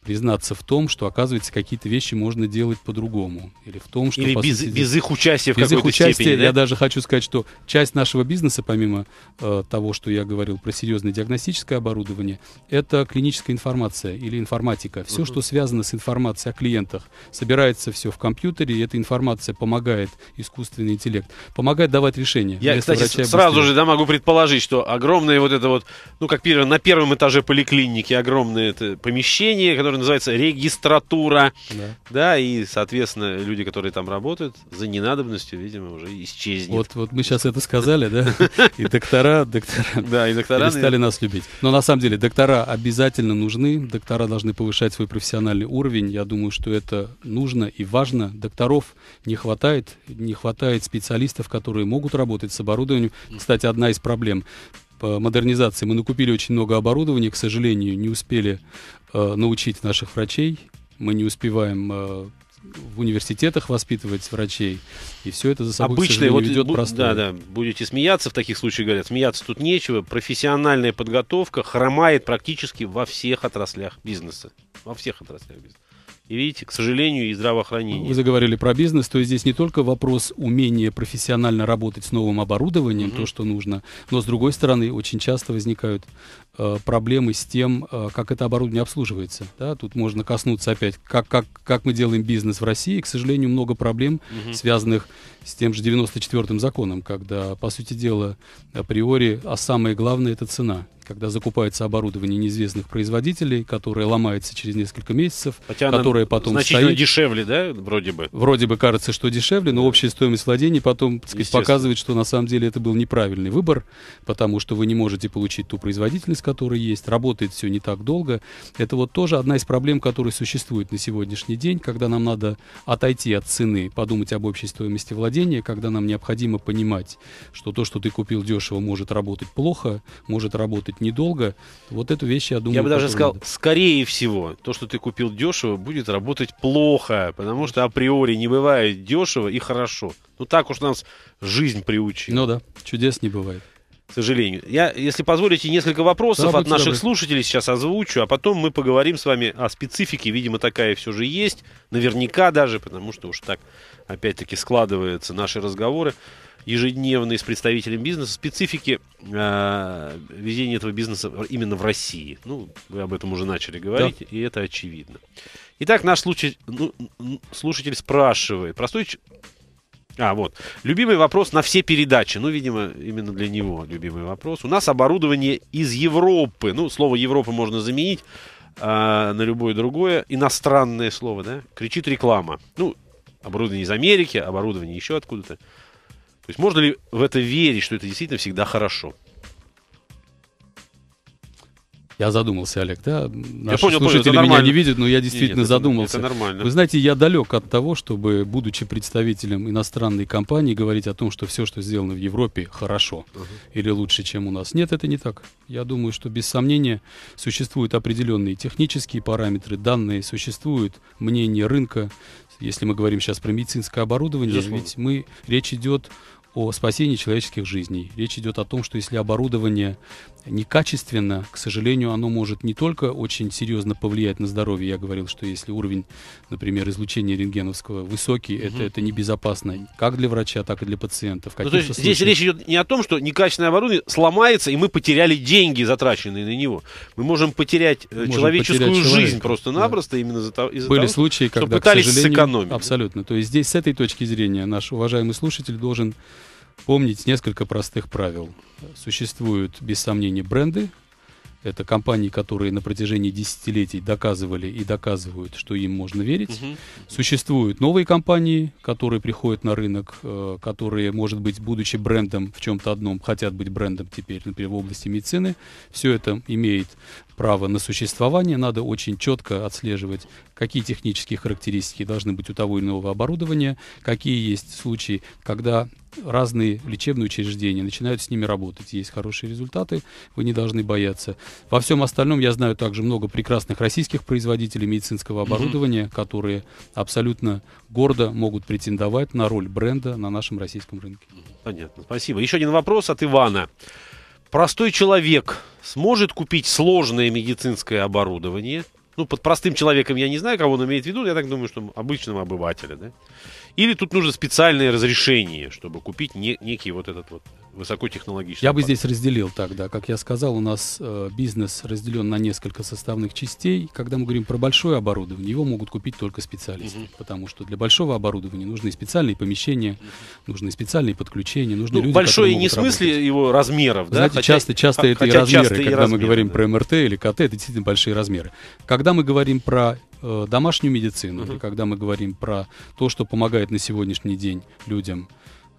признаться в том, что, оказывается, какие-то вещи можно делать по-другому. Или в том, что... Или без, сути, без их участия в без их участия, степени, да? Я даже хочу сказать, что часть нашего бизнеса, помимо э, того, что я говорил про серьезное диагностическое оборудование, это клиническая информация или информатика. Все, uh-huh. что связано с информацией о клиентах, собирается все в компьютере, и эта информация помогает, искусственный интеллект, помогает давать решения. Я, кстати, сразу быстрее. же да, могу предположить, что огромное вот это вот, ну, как на первом этаже поликлиники огромное это помещение, которое который называется регистратура. Да. да, и, соответственно, люди, которые там работают, за ненадобностью, видимо, уже исчезнет. Вот, вот мы сейчас это сказали, да? И доктора, доктора да, и доктора стали нас любить. Но на самом деле доктора обязательно нужны, доктора должны повышать свой профессиональный уровень. Я думаю, что это нужно и важно. Докторов не хватает, не хватает специалистов, которые могут работать с оборудованием. Кстати, одна из проблем по модернизации мы накупили очень много оборудования, к сожалению, не успели э, научить наших врачей, мы не успеваем э, в университетах воспитывать врачей, и все это за собой Обычное, вот, ведет простое. Да, да, будете смеяться в таких случаях, говорят, смеяться тут нечего, профессиональная подготовка хромает практически во всех отраслях бизнеса, во всех отраслях бизнеса. И видите, к сожалению, и здравоохранение. Вы заговорили про бизнес, то есть здесь не только вопрос умения профессионально работать с новым оборудованием, угу. то, что нужно, но с другой стороны, очень часто возникают э, проблемы с тем, э, как это оборудование обслуживается. Да? Тут можно коснуться опять, как, как, как мы делаем бизнес в России. к сожалению, много проблем, угу. связанных с тем же 94-м законом, когда, по сути дела, априори, а самое главное это цена когда закупается оборудование неизвестных производителей, которое ломается через несколько месяцев, Хотя которое потом значительно стоит. дешевле, да, вроде бы? Вроде бы кажется, что дешевле, но общая стоимость владения потом так сказать, показывает, что на самом деле это был неправильный выбор, потому что вы не можете получить ту производительность, которая есть, работает все не так долго. Это вот тоже одна из проблем, которая существует на сегодняшний день, когда нам надо отойти от цены, подумать об общей стоимости владения, когда нам необходимо понимать, что то, что ты купил дешево, может работать плохо, может работать будет недолго. Вот эту вещь, я думаю... Я бы даже сказал, надо. скорее всего, то, что ты купил дешево, будет работать плохо, потому что априори не бывает дешево и хорошо. Ну так уж нас жизнь приучила. Ну да, чудес не бывает к сожалению. Я, если позволите, несколько вопросов да, от наших добры. слушателей сейчас озвучу, а потом мы поговорим с вами о специфике. Видимо, такая все же есть, наверняка даже, потому что уж так, опять-таки, складываются наши разговоры ежедневные с представителями бизнеса, специфики э, а, ведения этого бизнеса именно в России. Ну, вы об этом уже начали говорить, да. и это очевидно. Итак, наш случай, ну, слушатель спрашивает. Простой... А, вот. Любимый вопрос на все передачи. Ну, видимо, именно для него любимый вопрос. У нас оборудование из Европы. Ну, слово Европа можно заменить а, на любое другое иностранное слово, да? Кричит реклама. Ну, оборудование из Америки, оборудование еще откуда-то. То есть можно ли в это верить, что это действительно всегда хорошо? Я задумался, Олег, да? Наши я понял, слушатели понял, меня не видят, но я действительно нет, нет, задумался. Это, это нормально. Вы знаете, я далек от того, чтобы, будучи представителем иностранной компании, говорить о том, что все, что сделано в Европе, хорошо uh-huh. или лучше, чем у нас. Нет, это не так. Я думаю, что без сомнения существуют определенные технические параметры, данные, существует мнение рынка. Если мы говорим сейчас про медицинское оборудование, Безусловно. ведь мы речь идет о спасении человеческих жизней. Речь идет о том, что если оборудование некачественно, к сожалению, оно может не только очень серьезно повлиять на здоровье. Я говорил, что если уровень, например, излучения рентгеновского высокий, угу. это, это небезопасно как для врача, так и для пациентов. Ну, то есть здесь речь идет не о том, что некачественное оборудование сломается, и мы потеряли деньги, затраченные на него. Мы можем потерять э, мы человеческую потерять жизнь просто-напросто да. именно из-за того, Были того, случаи, когда, что пытались сэкономить. Абсолютно. То есть здесь с этой точки зрения наш уважаемый слушатель должен помнить несколько простых правил. Существуют, без сомнения, бренды. Это компании, которые на протяжении десятилетий доказывали и доказывают, что им можно верить. Угу. Существуют новые компании, которые приходят на рынок, э, которые, может быть, будучи брендом в чем-то одном, хотят быть брендом теперь, например, в области медицины. Все это имеет право на существование, надо очень четко отслеживать, какие технические характеристики должны быть у того или иного оборудования, какие есть случаи, когда разные лечебные учреждения начинают с ними работать. Есть хорошие результаты, вы не должны бояться. Во всем остальном я знаю также много прекрасных российских производителей медицинского оборудования, mm-hmm. которые абсолютно гордо могут претендовать на роль бренда на нашем российском рынке. Понятно, спасибо. Еще один вопрос от Ивана простой человек сможет купить сложное медицинское оборудование, ну, под простым человеком я не знаю, кого он имеет в виду, я так думаю, что обычного обывателя, да? Или тут нужно специальное разрешение, чтобы купить не, некий вот этот вот высокотехнологичных. Я бы здесь разделил так, да. Как я сказал, у нас э, бизнес разделен на несколько составных частей. Когда мы говорим про большое оборудование, его могут купить только специалисты, угу. потому что для большого оборудования нужны специальные помещения, угу. нужны специальные подключения, нужны ну, люди, Большое не в смысле работать. его размеров, да? Знаете, хотя, часто, часто хотя это и размеры, когда размеры, мы говорим да. про МРТ или КТ, это действительно большие размеры. Когда мы говорим про э, домашнюю медицину, угу. или когда мы говорим про то, что помогает на сегодняшний день людям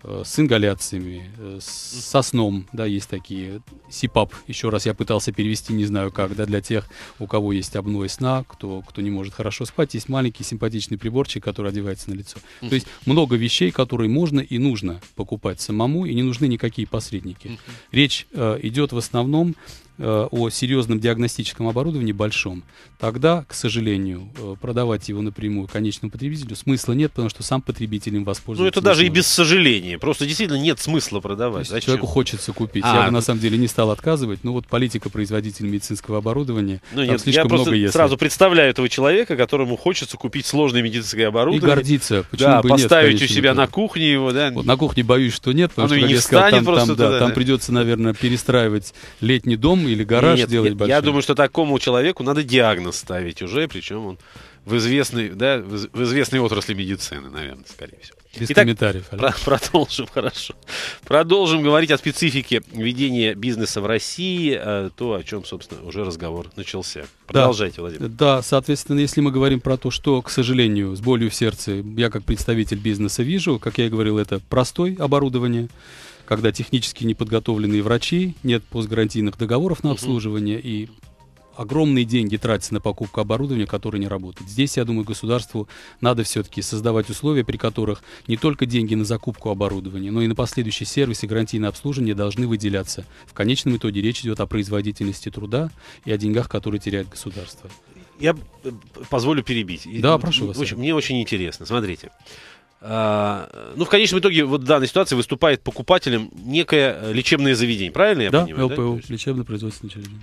Э, с ингаляциями, э, со сном, да, есть такие. СИПАП, еще раз я пытался перевести, не знаю как, да, для тех, у кого есть обное сна, кто, кто не может хорошо спать, есть маленький симпатичный приборчик, который одевается на лицо. Uh-huh. То есть много вещей, которые можно и нужно покупать самому, и не нужны никакие посредники. Uh-huh. Речь э, идет в основном Э, о серьезном диагностическом оборудовании большом, тогда, к сожалению, э, продавать его напрямую конечному потребителю смысла нет, потому что сам потребитель им воспользуется. Ну это даже и без сожаления, просто действительно нет смысла продавать. Зачем? Человеку хочется купить. А, я бы на ну самом деле не стал отказывать, но вот политика производителя медицинского оборудования ну, нет, слишком я много есть. Сразу представляю этого человека, которому хочется купить сложное медицинское оборудование. И гордиться. Почему да, бы поставить нет, у себя на кухне его, да? Вот на кухне боюсь, что нет, потому Оно что, как я сказал, там, там, да, да, там придется, наверное, перестраивать летний дом или гараж Нет, делать я, большой. Я думаю, что такому человеку надо диагноз ставить уже, причем он в известной, да, в известной отрасли медицины, наверное, скорее всего. Без Итак, комментариев. Про, продолжим, хорошо. Продолжим говорить о специфике ведения бизнеса в России, э, то, о чем, собственно, уже разговор начался. Продолжайте, да, Владимир. Да, соответственно, если мы говорим про то, что, к сожалению, с болью в сердце я как представитель бизнеса вижу, как я и говорил, это простой оборудование, когда технически неподготовленные врачи, нет постгарантийных договоров на обслуживание и огромные деньги тратятся на покупку оборудования, которое не работает. Здесь, я думаю, государству надо все-таки создавать условия, при которых не только деньги на закупку оборудования, но и на последующий сервис и гарантийное обслуживание должны выделяться. В конечном итоге речь идет о производительности труда и о деньгах, которые теряет государство. Я э, позволю перебить. Да, прошу вас. мне очень интересно. Смотрите. А, ну, в конечном итоге, вот в данной ситуации выступает покупателем некое э, лечебное заведение, правильно я да, понимаю? ЛПО, да, есть... Лечебное производственное учреждение.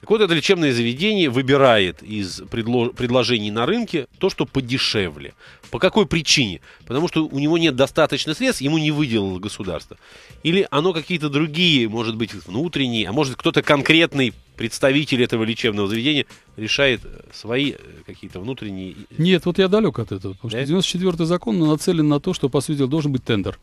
Так вот, это лечебное заведение выбирает из предло... предложений на рынке то, что подешевле. По какой причине? Потому что у него нет достаточно средств, ему не выделило государство. Или оно какие-то другие, может быть, внутренние, а может кто-то конкретный представитель этого лечебного заведения решает э, свои э, какие-то внутренние... Э, Нет, вот я далек от этого, потому да? что 94-й закон нацелен на то, что, по сути дела, должен быть тендер.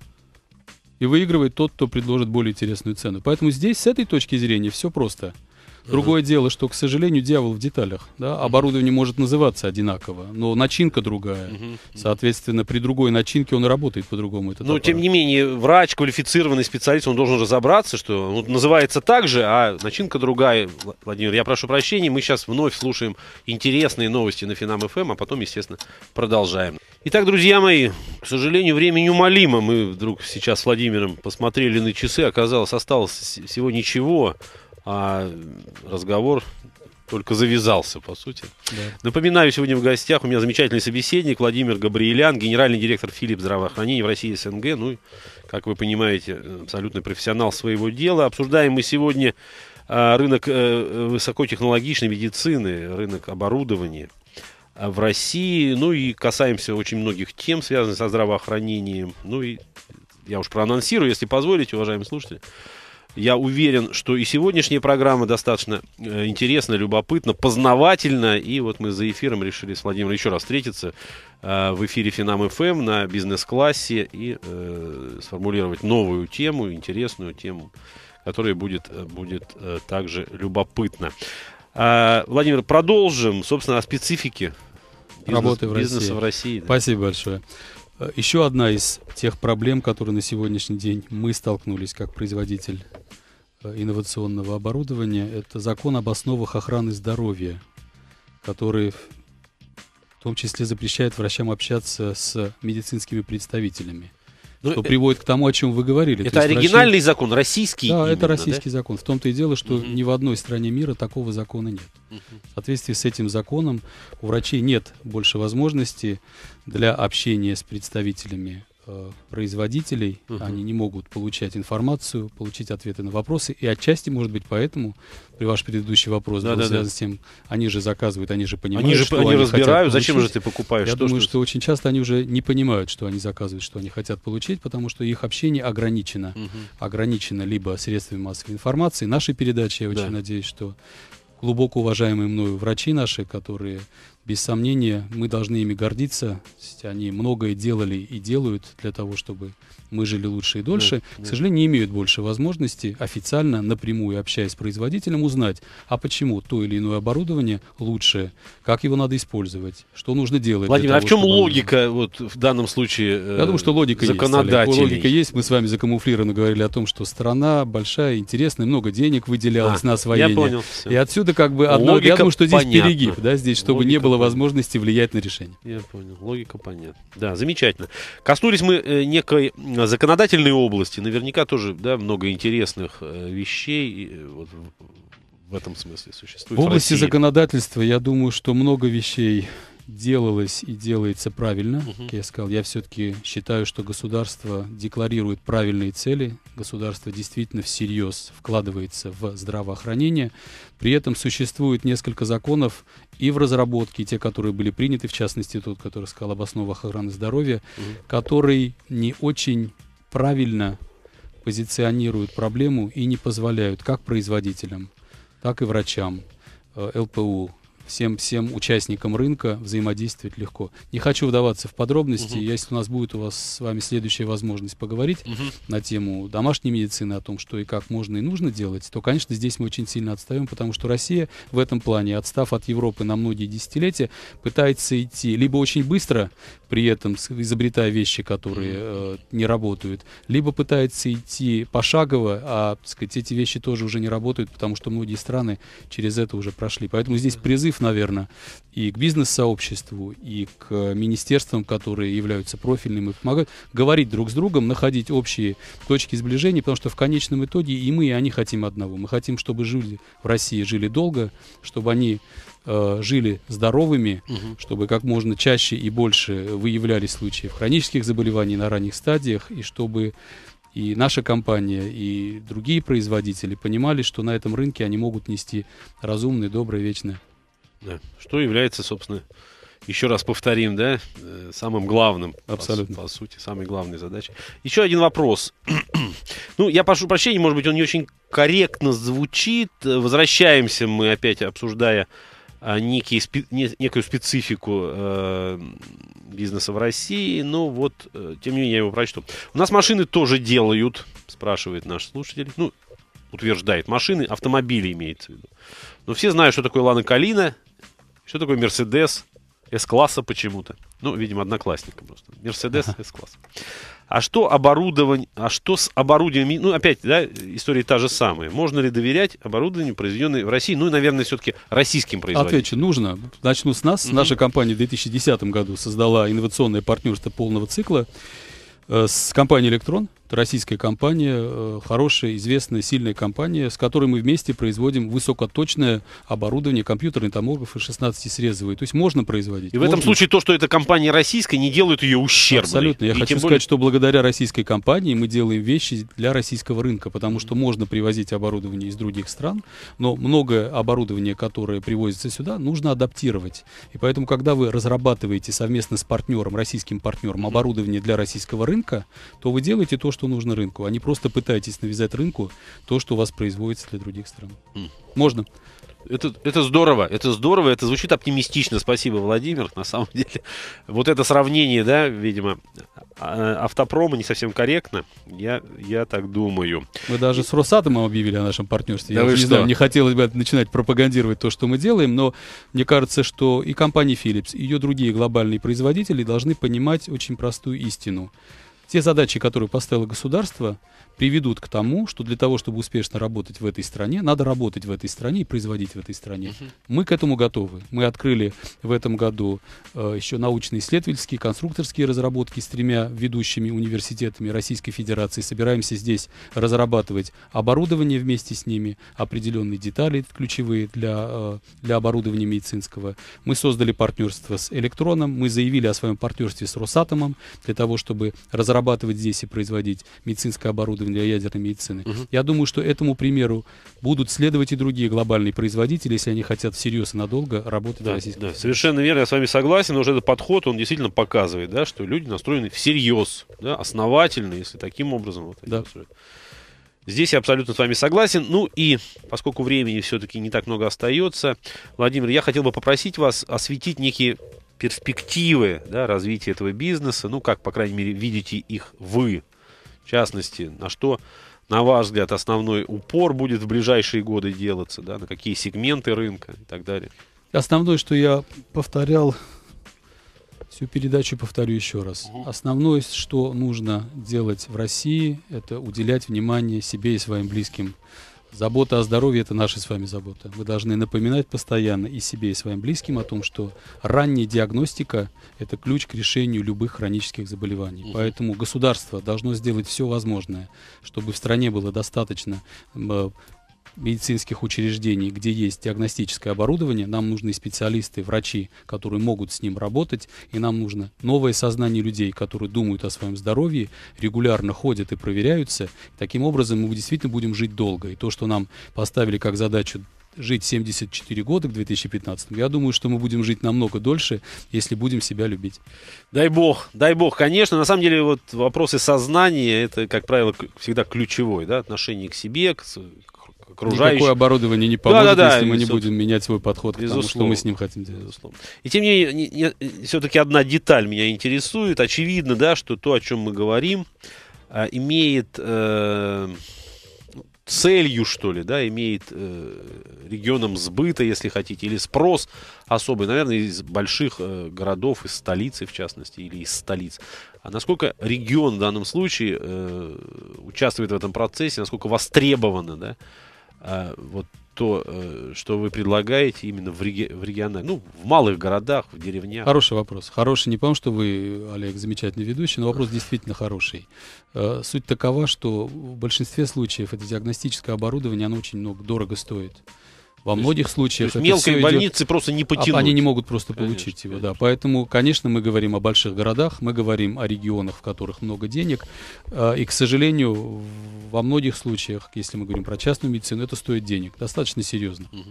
И выигрывает тот, кто предложит более интересную цену. Поэтому здесь, с этой точки зрения, все просто – Другое mm-hmm. дело, что, к сожалению, дьявол в деталях. Да? Оборудование может называться одинаково, но начинка другая. Mm-hmm. Соответственно, при другой начинке он работает по-другому. Но, аппарат. тем не менее, врач, квалифицированный специалист, он должен разобраться, что ну, называется так же, а начинка другая. Владимир, я прошу прощения, мы сейчас вновь слушаем интересные новости на Финам ФМ, эм, а потом, естественно, продолжаем. Итак, друзья мои, к сожалению, время неумолимо. Мы вдруг сейчас с Владимиром посмотрели на часы, оказалось, осталось всего ничего а разговор только завязался, по сути. Да. Напоминаю, сегодня в гостях у меня замечательный собеседник Владимир Габриэлян, генеральный директор Филипп здравоохранения в России СНГ. Ну, как вы понимаете, абсолютный профессионал своего дела. Обсуждаем мы сегодня а, рынок э, высокотехнологичной медицины, рынок оборудования а, в России. Ну и касаемся очень многих тем, связанных со здравоохранением. Ну и я уж проанонсирую, если позволите, уважаемые слушатели. Я уверен, что и сегодняшняя программа достаточно э, интересна, любопытна, познавательна. И вот мы за эфиром решили с Владимиром еще раз встретиться э, в эфире Финам ФМ на бизнес-классе и э, сформулировать новую тему, интересную тему, которая будет, э, будет также любопытна. А, Владимир, продолжим, собственно, о специфике бизнес, работы в бизнеса России. в России. Да. Спасибо большое. Еще одна из тех проблем, которые на сегодняшний день мы столкнулись как производитель э, инновационного оборудования, это закон об основах охраны здоровья, который в том числе запрещает врачам общаться с медицинскими представителями. Ну, что э, приводит к тому, о чем вы говорили. Это оригинальный врачи... закон, российский. Да, именно, это российский да? закон. В том-то и дело, что угу. ни в одной стране мира такого закона нет. Угу. В соответствии с этим законом у врачей нет больше возможности для общения с представителями э, производителей. Uh -huh. Они не могут получать информацию, получить ответы на вопросы. И отчасти, может быть, поэтому при ваш предыдущий вопрос да, был да, связан да. с тем, они же заказывают, они же понимают, они же, что они, они разбирают, хотят зачем же ты покупаешь? Я что, думаю, что, что очень часто они уже не понимают, что они заказывают, что они хотят получить, потому что их общение ограничено. Uh -huh. Ограничено либо средствами массовой информации, нашей передачи, я очень да. надеюсь, что глубоко уважаемые мною врачи наши, которые без сомнения, мы должны ими гордиться. Они многое делали и делают для того, чтобы мы жили лучше и дольше. Да, ну, да. К сожалению, не имеют больше возможности официально, напрямую общаясь с производителем, узнать, а почему то или иное оборудование лучше, как его надо использовать, что нужно делать. Владимир, того, а в чем чтобы... логика вот, в данном случае э, Я думаю, что логика есть. Логика есть. Мы с вами закамуфлированно говорили о том, что страна большая, интересная, много денег выделялось а, на освоение. Я понял. Все. И отсюда как бы одно... Логика я думаю, что здесь понятна. перегиб, да, здесь, чтобы логика не было возможности влиять на решение. Я понял, логика понятна. Да, замечательно. Коснулись мы э, некой э, законодательной области, наверняка тоже да, много интересных э, вещей вот, в этом смысле существует. В области в законодательства, я думаю, что много вещей делалось и делается правильно. Угу. Я сказал, я все-таки считаю, что государство декларирует правильные цели, государство действительно всерьез вкладывается в здравоохранение. При этом существует несколько законов и в разработке, и те, которые были приняты, в частности тот, который сказал об основах охраны здоровья, угу. который не очень правильно позиционируют проблему и не позволяют как производителям, так и врачам э, ЛПУ всем, всем участникам рынка взаимодействовать легко. Не хочу вдаваться в подробности. Угу. Если у нас будет у вас с вами следующая возможность поговорить угу. на тему домашней медицины, о том, что и как можно и нужно делать, то, конечно, здесь мы очень сильно отстаем, потому что Россия в этом плане, отстав от Европы на многие десятилетия, пытается идти либо очень быстро, при этом изобретая вещи, которые э, не работают, либо пытается идти пошагово, а, так сказать, эти вещи тоже уже не работают, потому что многие страны через это уже прошли. Поэтому здесь призыв наверное, и к бизнес-сообществу, и к министерствам, которые являются профильными помогают, говорить друг с другом, находить общие точки сближения, потому что в конечном итоге и мы, и они хотим одного. Мы хотим, чтобы жили в России, жили долго, чтобы они э, жили здоровыми, угу. чтобы как можно чаще и больше выявлялись случаи хронических заболеваний на ранних стадиях, и чтобы и наша компания, и другие производители понимали, что на этом рынке они могут нести разумные, добрые, вечные да. Что является, собственно, еще раз повторим, да, э, самым главным. Абсолютно. По, по сути, самой главной задачей. Еще один вопрос. ну, я прошу прощения, может быть, он не очень корректно звучит. Возвращаемся мы опять, обсуждая а, некий, спе- не, некую специфику э, бизнеса в России. Но ну вот, э, тем не менее, я его прочту. У нас машины тоже делают, спрашивает наш слушатель. Ну, утверждает машины, автомобили имеется в виду. Но все знают, что такое Лана Калина, что такое Мерседес С-класса почему-то? Ну, видимо, одноклассника просто. Мерседес С-класс. А что оборудование, а что с оборудованием, ну, опять, да, история та же самая. Можно ли доверять оборудованию, произведенное в России, ну, и, наверное, все-таки российским производителям? Отвечу, нужно. Начну с нас. mm Наша компания в 2010 году создала инновационное партнерство полного цикла э, с компанией «Электрон», российская компания, э, хорошая, известная, сильная компания, с которой мы вместе производим высокоточное оборудование, компьютерный томограф и 16-срезовые. То есть можно производить. И можно. в этом случае то, что эта компания российская, не делает ее ущербной. Абсолютно. Я и хочу более... сказать, что благодаря российской компании мы делаем вещи для российского рынка, потому что можно привозить оборудование из других стран, но многое оборудование, которое привозится сюда, нужно адаптировать. И поэтому, когда вы разрабатываете совместно с партнером, российским партнером, оборудование для российского рынка, то вы делаете то, что что нужно рынку, а не просто пытаетесь навязать рынку то, что у вас производится для других стран. Mm. Можно? Это, это здорово, это здорово, это звучит оптимистично. Спасибо, Владимир, на самом деле. Вот это сравнение, да, видимо, а, автопрома не совсем корректно. Я, я так думаю. Мы даже с Росатомом объявили о нашем партнерстве. Да я вы не знаю, не хотелось бы начинать пропагандировать то, что мы делаем, но мне кажется, что и компания Philips, и ее другие глобальные производители должны понимать очень простую истину те задачи, которые поставило государство, приведут к тому, что для того, чтобы успешно работать в этой стране, надо работать в этой стране и производить в этой стране. Угу. Мы к этому готовы. Мы открыли в этом году э, еще научно-исследовательские, конструкторские разработки с тремя ведущими университетами Российской Федерации. Собираемся здесь разрабатывать оборудование вместе с ними, определенные детали ключевые для, э, для оборудования медицинского. Мы создали партнерство с Электроном, мы заявили о своем партнерстве с Росатомом для того, чтобы разрабатывать здесь и производить медицинское оборудование для ядерной медицины. Угу. Я думаю, что этому примеру будут следовать и другие глобальные производители, если они хотят всерьез и надолго работать да, в Российской Да, совершенно верно, я с вами согласен, но уже этот подход, он действительно показывает, да, что люди настроены всерьез, да, основательно, если таким образом. Вот, да. Здесь я абсолютно с вами согласен. Ну и поскольку времени все-таки не так много остается, Владимир, я хотел бы попросить вас осветить некие перспективы да, развития этого бизнеса, ну как, по крайней мере, видите их вы в частности, на что, на ваш взгляд, основной упор будет в ближайшие годы делаться, да, на какие сегменты рынка и так далее? Основное, что я повторял, всю передачу повторю еще раз. Основное, что нужно делать в России, это уделять внимание себе и своим близким Забота о здоровье – это наша с вами забота. Мы должны напоминать постоянно и себе, и своим близким о том, что ранняя диагностика – это ключ к решению любых хронических заболеваний. Угу. Поэтому государство должно сделать все возможное, чтобы в стране было достаточно медицинских учреждений, где есть диагностическое оборудование, нам нужны специалисты, врачи, которые могут с ним работать, и нам нужно новое сознание людей, которые думают о своем здоровье, регулярно ходят и проверяются. Таким образом, мы действительно будем жить долго. И то, что нам поставили как задачу жить 74 года к 2015, я думаю, что мы будем жить намного дольше, если будем себя любить. Дай бог, дай бог, конечно. На самом деле вот вопросы сознания, это, как правило, всегда ключевой, да, отношение к себе, к, окружающих. Никакое оборудование не поможет, да, да, да, если мы не будем менять свой подход безусловно, к тому, что мы с ним хотим делать. Безусловно. И тем не менее, все-таки одна деталь меня интересует. Очевидно, да, что то, о чем мы говорим, а, имеет э, целью, что ли, да, имеет э, регионом сбыта, если хотите, или спрос особый, наверное, из больших э, городов, из столицы, в частности, или из столиц. А насколько регион в данном случае э, участвует в этом процессе, насколько востребовано, да, а, вот то, э, что вы предлагаете именно в, реги- в регионах, ну, в малых городах, в деревнях? Хороший вопрос. Хороший не потому, что вы, Олег, замечательный ведущий, но вопрос действительно хороший. Э, суть такова, что в большинстве случаев это диагностическое оборудование, оно очень много, дорого стоит. Во многих случаях. То есть мелкой идет, больницы просто не а, потянуть. Они не могут просто конечно, получить его, да. Поэтому, конечно, мы говорим о больших городах, мы говорим о регионах, в которых много денег. А, и, к сожалению, во многих случаях, если мы говорим про частную медицину, это стоит денег. Достаточно серьезно. Угу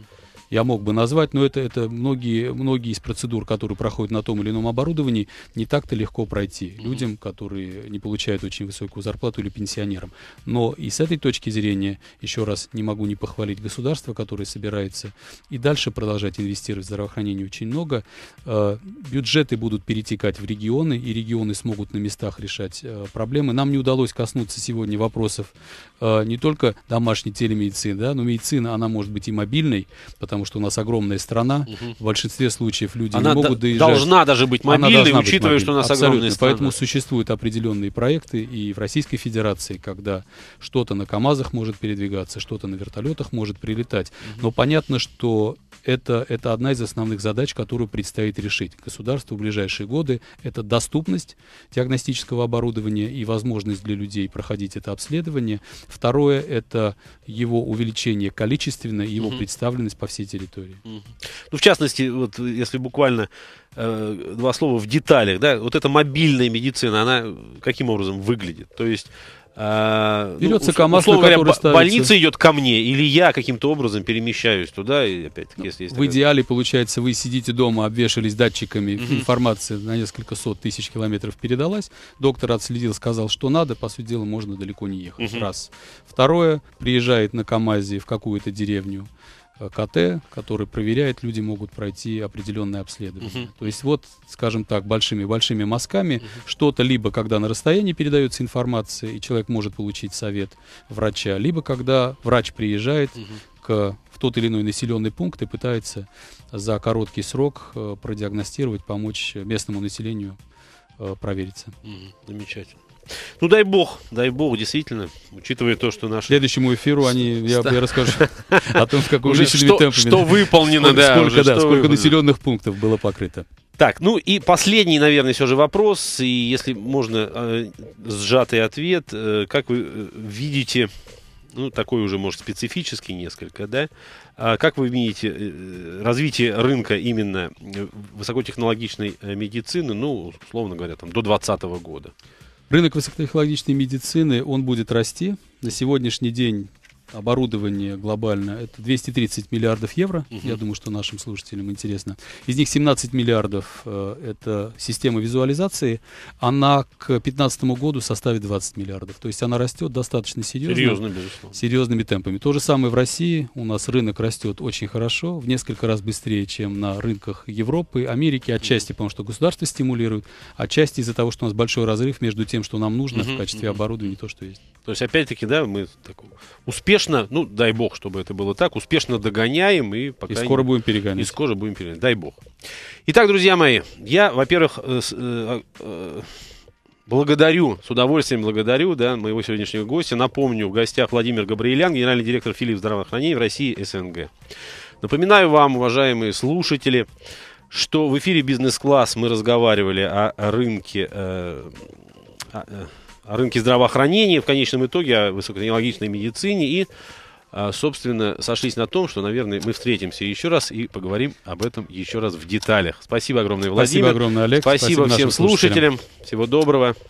я мог бы назвать, но это, это многие, многие из процедур, которые проходят на том или ином оборудовании, не так-то легко пройти mm-hmm. людям, которые не получают очень высокую зарплату или пенсионерам. Но и с этой точки зрения, еще раз, не могу не похвалить государство, которое собирается и дальше продолжать инвестировать в здравоохранение очень много. Э, бюджеты будут перетекать в регионы, и регионы смогут на местах решать э, проблемы. Нам не удалось коснуться сегодня вопросов э, не только домашней телемедицины, да, но медицина, она может быть и мобильной, потому потому что у нас огромная страна. Угу. В большинстве случаев люди Она не могут доезжать. Должна даже быть мобильной, учитывая, быть мобильной. что у нас Абсолютно. огромная страна. Поэтому существуют определенные проекты и в Российской Федерации, когда что-то на КАМАЗах может передвигаться, что-то на вертолетах может прилетать. Угу. Но понятно, что это, это одна из основных задач, которую предстоит решить государству в ближайшие годы. Это доступность диагностического оборудования и возможность для людей проходить это обследование. Второе — это его увеличение количественно его угу. представленность по всей территории. Ну, в частности, вот если буквально э, два слова в деталях, да, вот эта мобильная медицина, она каким образом выглядит? То есть э, ну, Берется ну, КАМАЗ, условно говоря, ставится... больница идет ко мне, или я каким-то образом перемещаюсь туда, и опять-таки, ну, если есть В такая... идеале, получается, вы сидите дома, обвешались датчиками, mm-hmm. информация на несколько сот тысяч километров передалась, доктор отследил, сказал, что надо, по сути дела, можно далеко не ехать, mm-hmm. раз. Второе, приезжает на КАМАЗе в какую-то деревню, КТ, который проверяет, люди могут пройти определенное обследование. Uh-huh. То есть вот, скажем так, большими-большими мазками uh-huh. что-то либо когда на расстоянии передается информация, и человек может получить совет врача, либо когда врач приезжает uh-huh. к, в тот или иной населенный пункт и пытается за короткий срок э, продиагностировать, помочь местному населению э, провериться. Uh-huh. Замечательно. Ну, дай бог, дай бог, действительно, учитывая то, что наши... Следующему эфиру они, я, я расскажу о том, в каком уже что, что выполнено, да. Сколько, да, сколько населенных пунктов было покрыто. Так, ну и последний, наверное, все же вопрос, и если можно э, сжатый ответ, э, как вы э, видите, ну такой уже, может, специфический несколько, да, а как вы видите э, развитие рынка именно э, высокотехнологичной э, медицины, ну, условно говоря, там, до 2020 года? Рынок высокотехнологичной медицины, он будет расти. На сегодняшний день оборудование глобально, это 230 миллиардов евро. Угу. Я думаю, что нашим слушателям интересно. Из них 17 миллиардов э, это система визуализации. Она к 2015 году составит 20 миллиардов. То есть она растет достаточно серьезно. Серьезно, безусловно. Серьезными темпами. То же самое в России. У нас рынок растет очень хорошо, в несколько раз быстрее, чем на рынках Европы, Америки. Отчасти потому, что государство стимулирует, отчасти из-за того, что у нас большой разрыв между тем, что нам нужно угу, в качестве угу. оборудования то, что есть. То есть, опять-таки, да, мы так, успешно успешно, ну, дай бог, чтобы это было так, успешно догоняем и пока... И скоро не... будем перегонять. И скоро будем перегонять, дай бог. Итак, друзья мои, я, во-первых, э, э, а, э, благодарю, с удовольствием благодарю, да, моего сегодняшнего гостя. Напомню, в гостях Владимир Габриэлян, генеральный директор филип здравоохранения в России СНГ. Напоминаю вам, уважаемые слушатели, что в эфире «Бизнес-класс» мы разговаривали о рынке... Э, о рынке здравоохранения, в конечном итоге о высокотехнологичной медицине и, а, собственно, сошлись на том, что, наверное, мы встретимся еще раз и поговорим об этом еще раз в деталях. Спасибо огромное, Владимир. Спасибо огромное, Олег. Спасибо, Спасибо всем слушателям. слушателям. Всего доброго.